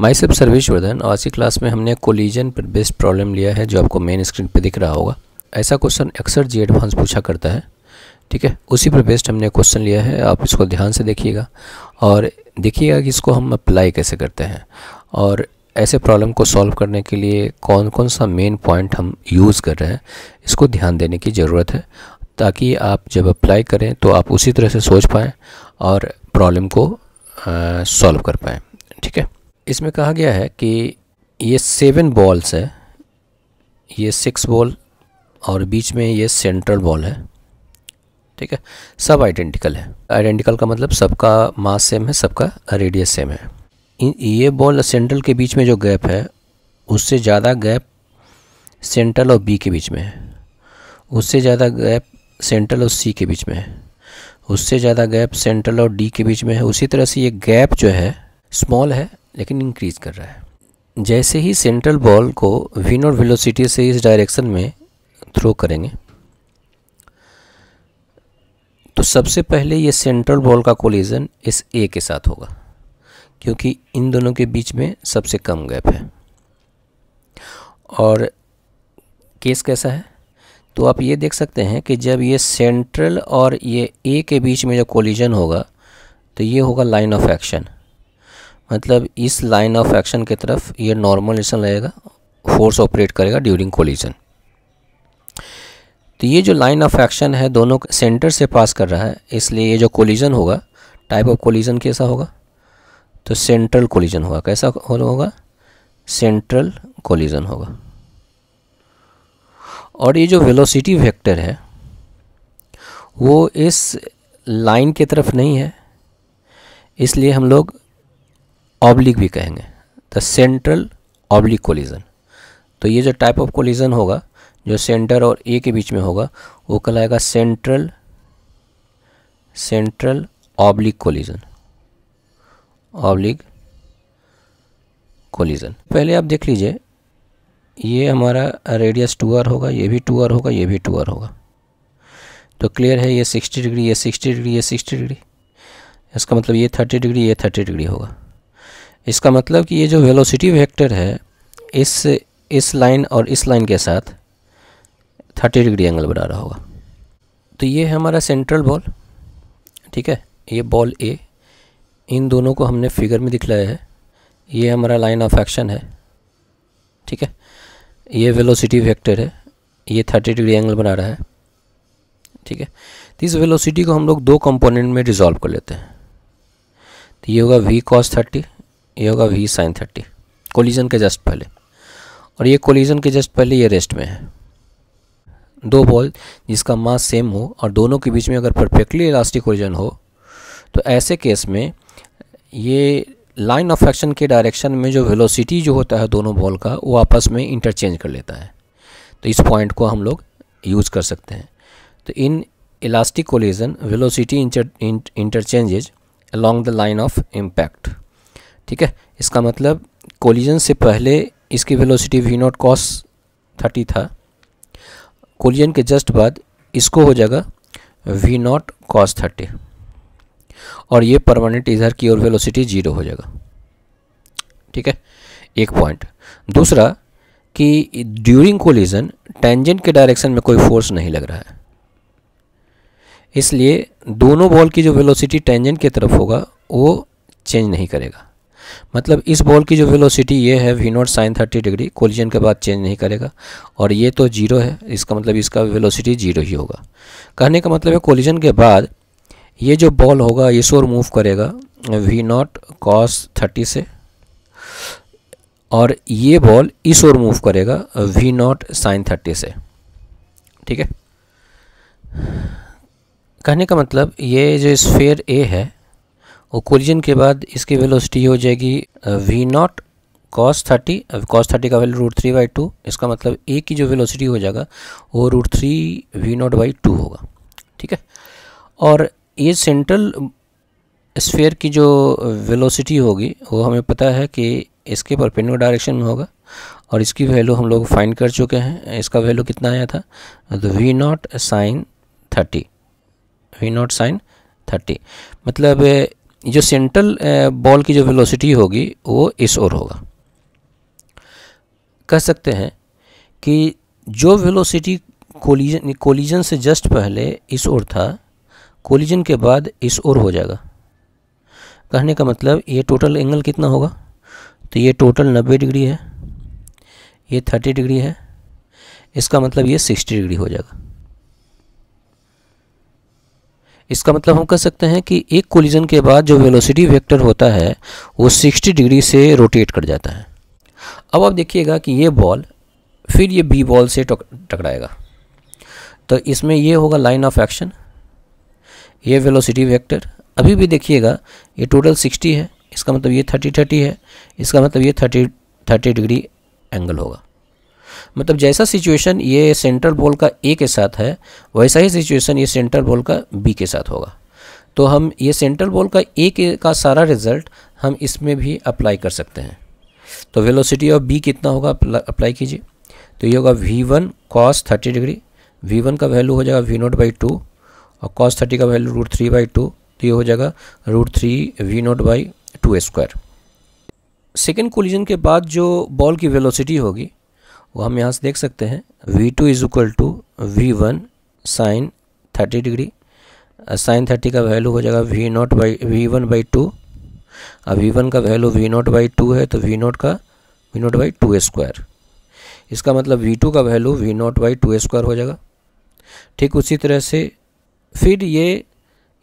my self Vardhan आज की class में हमने कोलिजन पर बेस्ड प्रॉब्लम लिया है जो आपको मेन स्क्रीन पर दिख रहा होगा ऐसा क्वेश्चन अक्सर जी एडवांस पूछा करता है ठीक है उसी पर बेस्ड हमने क्वेश्चन लिया है आप इसको ध्यान से देखिएगा और देखिएगा कि इसको हम अप्लाई कैसे करते हैं और ऐसे प्रॉब्लम को सॉल्व करने के लिए कौन कौन सा मेन पॉइंट हम यूज़ कर रहे हैं इसको ध्यान देने की ज़रूरत है ताकि आप जब अप्लाई करें तो आप उसी तरह से सोच पाएँ और प्रॉब्लम को सॉल्व कर पाएँ ठीक है इसमें कहा गया है कि ये सेवन बॉल्स है ये सिक्स बॉल और बीच में ये सेंट्रल बॉल है ठीक है सब आइडेंटिकल है आइडेंटिकल का मतलब सबका मास सेम है सबका रेडियस सेम है ये बॉल सेंट्रल के बीच में जो गैप है उससे ज़्यादा गैप सेंट्रल और बी के बीच में है उससे ज़्यादा गैप सेंट्रल और सी के बीच में है उससे ज़्यादा गैप सेंट्रल और डी के बीच में है उसी तरह से ये गैप जो है स्मॉल है लेकिन इंक्रीज कर रहा है जैसे ही सेंट्रल बॉल को विन और वेलोसिटी से इस डायरेक्शन में थ्रो करेंगे तो सबसे पहले ये सेंट्रल बॉल का कोलिजन इस ए के साथ होगा क्योंकि इन दोनों के बीच में सबसे कम गैप है और केस कैसा है तो आप ये देख सकते हैं कि जब ये सेंट्रल और ये ए के बीच में जो कोलिजन होगा तो ये होगा लाइन ऑफ एक्शन मतलब इस लाइन ऑफ एक्शन की तरफ ये नॉर्मल एक्शन रहेगा फोर्स ऑपरेट करेगा ड्यूरिंग कोलिजन तो ये जो लाइन ऑफ एक्शन है दोनों सेंटर से पास कर रहा है इसलिए ये जो कोलिजन होगा टाइप ऑफ कोलिजन कैसा होगा तो सेंट्रल कोलिजन होगा कैसा होगा सेंट्रल कोलिजन होगा और ये जो वेलोसिटी वेक्टर है वो इस लाइन की तरफ नहीं है इसलिए हम लोग ऑब्लिक भी कहेंगे द सेंट्रल ऑब्लिक कोलिजन तो ये जो टाइप ऑफ कोलिजन होगा जो सेंटर और ए के बीच में होगा वो कहलाएगा central central oblique collision oblique collision पहले आप देख लीजिए ये हमारा रेडियस टू आर होगा ये भी टू आर होगा ये भी टू आर होगा तो क्लियर है ये सिक्सटी डिग्री ये सिक्सटी डिग्री ये सिक्सटी डिग्री इसका मतलब ये थर्टी डिग्री ये थर्टी डिग्री होगा इसका मतलब कि ये जो वेलोसिटी वेक्टर है इस इस लाइन और इस लाइन के साथ 30 डिग्री एंगल बना रहा होगा तो ये है हमारा सेंट्रल बॉल ठीक है ये बॉल ए इन दोनों को हमने फिगर में दिखलाया है ये हमारा लाइन ऑफ एक्शन है ठीक है ये वेलोसिटी वेक्टर है ये 30 डिग्री एंगल बना रहा है ठीक है तो इस वेलोसिटी को हम लोग दो कंपोनेंट में रिजॉल्व कर लेते हैं तो ये होगा वी कॉस थर्टी ये होगा वी साइन थर्टी कोलिजन के जस्ट पहले और ये कोलिजन के जस्ट पहले ये रेस्ट में है दो बॉल जिसका मास सेम हो और दोनों के बीच में अगर परफेक्टली इलास्टिक कोलिजन हो तो ऐसे केस में ये लाइन ऑफ एक्शन के डायरेक्शन में जो वेलोसिटी जो होता है दोनों बॉल का वो आपस में इंटरचेंज कर लेता है तो इस पॉइंट को हम लोग यूज़ कर सकते हैं तो इन elastic collision velocity interchanges along the line of impact ठीक है इसका मतलब कोलिजन से पहले इसकी velocity v naught cos thirty था कोलिजन के जस्ट बाद इसको हो जाएगा वी नॉट कॉस थर्टी और ये परमानेंट इधर की ओर वेलोसिटी जीरो हो जाएगा ठीक है एक पॉइंट दूसरा कि ड्यूरिंग कोलिजन टेंजेंट के डायरेक्शन में कोई फोर्स नहीं लग रहा है इसलिए दोनों बॉल की जो वेलोसिटी टेंजेंट की तरफ होगा वो चेंज नहीं करेगा मतलब इस बॉल की जो वेलोसिटी ये है v naught sine thirty degree collision के बाद चेंज नहीं करेगा और ये तो जीरो है इसका मतलब इसका वेलोसिटी जीरो ही होगा कहने का मतलब है कोलिजन के बाद ये जो बॉल होगा ये शोर मूव करेगा वी नॉट कॉस थर्टी से और ये बॉल इस ओर मूव करेगा वी नॉट साइन थर्टी से ठीक है कहने का मतलब ये जो स्फेयर ए है और कोलिजन के बाद इसकी वेलोसिटी हो जाएगी v naught cos thirty cos thirty का value root three by two इसका मतलब ए की जो वेलोसिटी हो जाएगा वो root three v naught by two होगा ठीक है और ये सेंट्रल स्फेयर की जो वेलोसिटी होगी वो हमें पता है कि इसके परपेंडिकुलर डायरेक्शन में होगा और इसकी वैल्यू हम लोग फाइंड कर चुके हैं इसका वैल्यू कितना आया था तो v naught sine thirty v naught sine thirty मतलब जो सेंट्रल बॉल eh, की जो वेलोसिटी होगी वो इस ओर होगा कह सकते हैं कि जो वेलोसिटी कोलिजन कोलिजन से जस्ट पहले इस ओर था कोलिजन के बाद इस ओर हो जाएगा कहने का मतलब ये टोटल एंगल कितना होगा तो ये टोटल 90 डिग्री है ये 30 डिग्री है इसका मतलब ये 60 डिग्री हो जाएगा इसका मतलब हम कह सकते हैं कि एक कोलिजन के बाद जो वेलोसिटी वेक्टर होता है वो 60 डिग्री से रोटेट कर जाता है अब आप देखिएगा कि ये बॉल फिर ये बी बॉल से टकराएगा तो इसमें ये होगा लाइन ऑफ एक्शन ये वेलोसिटी वेक्टर अभी भी देखिएगा ये टोटल 60 है इसका मतलब ये 30 30 है इसका मतलब ये 30 30 डिग्री एंगल होगा मतलब जैसा सिचुएशन ये सेंट्रल बॉल का ए के साथ है वैसा ही सिचुएशन ये सेंट्रल बॉल का बी के साथ होगा तो हम ये सेंट्रल बॉल का ए के का सारा रिजल्ट हम इसमें भी अप्लाई कर सकते हैं तो वेलोसिटी ऑफ बी कितना होगा अप्लाई कीजिए तो ये होगा v one cos thirty degree v one का वैल्यू हो जाएगा वी नोट बाई टू और कॉस थर्टी का value root three by two तो ये हो जाएगा root three v naught by two square second collision के बाद जो बॉल की वेलोसिटी होगी वो हम यहाँ से देख सकते हैं V2 two is equal to v one sine thirty degree sine thirty का वैल्यू हो जाएगा v naught by v one by two अब वी वन का value v naught by two है तो वी का v naught by two square इसका मतलब वी टू का value v naught by two square हो जाएगा ठीक उसी तरह से फिर ये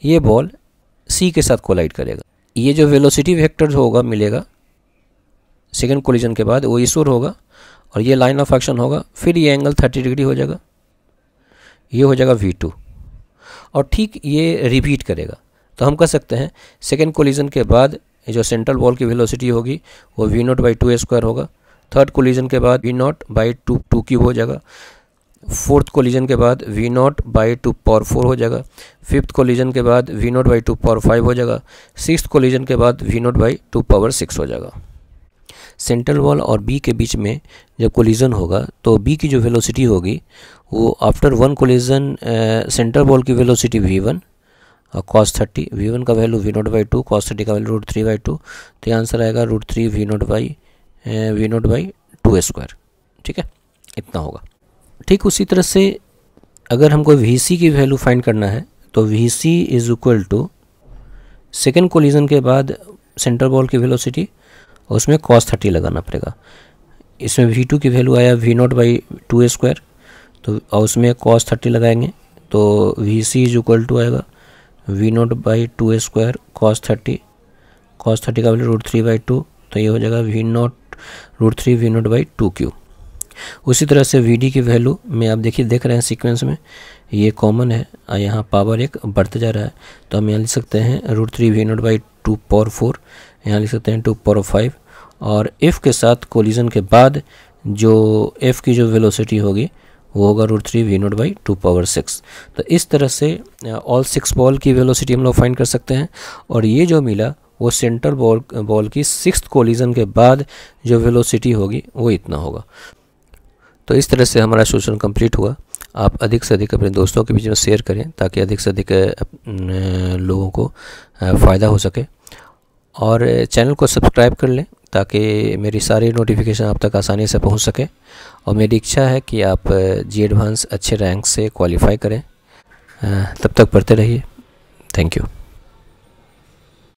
ये बॉल सी के साथ कोलाइड करेगा ये जो वेलोसिटी वेक्टर होगा मिलेगा सेकेंड कोलिजन के बाद वो इशोर होगा और ये लाइन ऑफ एक्शन होगा फिर ये एंगल थर्टी डिग्री हो जाएगा ये हो जाएगा वी टू और ठीक ये रिपीट करेगा तो हम कह सकते हैं सेकेंड कोलिजन के बाद जो सेंट्रल बॉल की वेलोसिटी होगी वो v naught by two square होगा थर्ड कोलिजन के बाद v naught by two two cube हो जाएगा फोर्थ कोलिजन के बाद v naught by two power four हो जाएगा फिफ्थ कोलिजन के बाद v naught by two power five हो जाएगा सिक्स कोलिजन के बाद v naught by two power six हो जाएगा सेंट्रल वॉल और बी के बीच में जब कोलिजन होगा तो बी की जो वेलोसिटी होगी वो after one collision central ball की वेलोसिटी वी वन और कॉस थर्टी वी वन का value v naught by two cos thirty का value root three by two तो ये आंसर आएगा root three v naught by v naught by two square ठीक है इतना होगा ठीक उसी तरह से अगर हमको वी सी की वैल्यू फाइंड करना है तो v c is equal to second collision के बाद सेंट्रल बॉल की वेलोसिटी और उसमें कॉस थर्टी लगाना पड़ेगा इसमें वी टू की वैल्यू आया v naught by two square तो और उसमें कॉस थर्टी लगाएंगे तो v c is equal to आएगा v naught by two square cos thirty cos thirty का value root three by two तो ये हो जाएगा v naught root three v naught by two cube उसी तरह से वी डी की वैल्यू में आप देखिए देख रहे हैं सिक्वेंस में ये कॉमन है यहाँ पावर एक बढ़ते जा रहा है तो हम यहाँ लिख सकते हैं root three v naught by two power four यहाँ लिख सकते हैं टू पावर फाइव और एफ़ के साथ कोलिजन के बाद जो एफ़ की जो वेलोसिटी होगी वो होगा root three v naught by two power six तो इस तरह से ऑल सिक्स बॉल की वेलोसिटी हम लोग फाइंड कर सकते हैं और ये जो मिला वो सेंटर बॉल बॉल की सिक्स कोलिजन के बाद जो वेलोसिटी होगी वो इतना होगा तो इस तरह से हमारा सोशन कंप्लीट हुआ आप अधिक से अधिक अपने दोस्तों के बीच में शेयर करें ताकि अधिक से अधिक लोगों को फ़ायदा हो सके और चैनल को सब्सक्राइब कर लें ताकि मेरी सारी नोटिफिकेशन आप तक आसानी से पहुंच सके और मेरी इच्छा है कि आप जी एडवांस अच्छे रैंक से क्वालिफाई करें तब तक पढ़ते रहिए थैंक यू